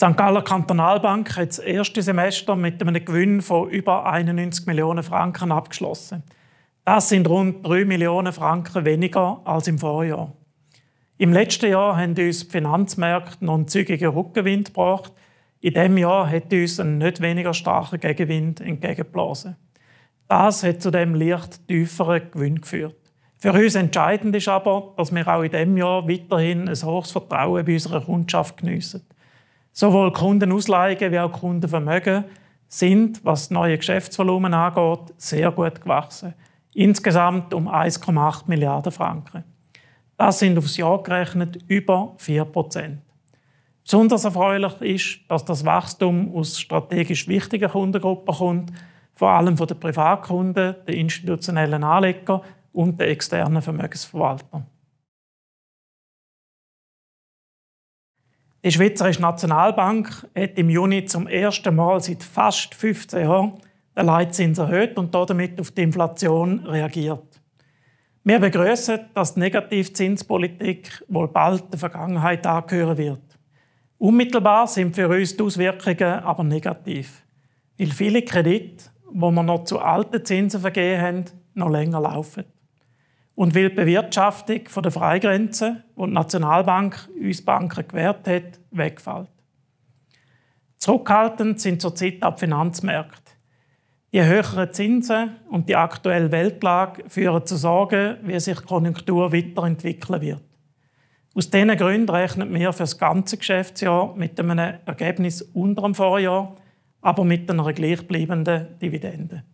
Die St. Galler Kantonalbank hat das erste Semester mit einem Gewinn von über 91 Millionen Franken abgeschlossen. Das sind rund 3 Millionen Franken weniger als im Vorjahr. Im letzten Jahr haben uns die Finanzmärkte noch einen zügigen Rückgewinn gebracht. In diesem Jahr hat uns ein nicht weniger starker Gegenwind entgegengeblasen. Das hat zu dem leicht tieferen Gewinn geführt. Für uns entscheidend ist aber, dass wir auch in diesem Jahr weiterhin ein hohes Vertrauen bei unserer Kundschaft geniessen. Sowohl Kundenausleihen wie auch Kundenvermögen sind, was das neue Geschäftsvolumen angeht, sehr gut gewachsen. Insgesamt um 1,8 Milliarden Franken. Das sind aufs Jahr gerechnet über 4 Prozent. Besonders erfreulich ist, dass das Wachstum aus strategisch wichtigen Kundengruppen kommt, vor allem von den Privatkunden, den institutionellen Anlegern und den externen Vermögensverwaltern. Die Schweizerische Nationalbank hat im Juni zum ersten Mal seit fast 15 Jahren den Leitzins erhöht und damit auf die Inflation reagiert. Wir begrüßen, dass die Negativzinspolitik wohl bald der Vergangenheit angehören wird. Unmittelbar sind für uns die Auswirkungen aber negativ, weil viele Kredite, die wir noch zu alten Zinsen vergeben haben, noch länger laufen und weil die Bewirtschaftung der Freigrenze, die die Nationalbank uns Banken gewährt hat, wegfällt. Zurückhaltend sind zurzeit auch die Finanzmärkte. Die höheren Zinsen und die aktuelle Weltlage führen zu Sorgen, wie sich die Konjunktur weiterentwickeln wird. Aus diesen Gründen rechnet wir für das ganze Geschäftsjahr mit einem Ergebnis unter dem Vorjahr, aber mit einer gleichbleibenden Dividende.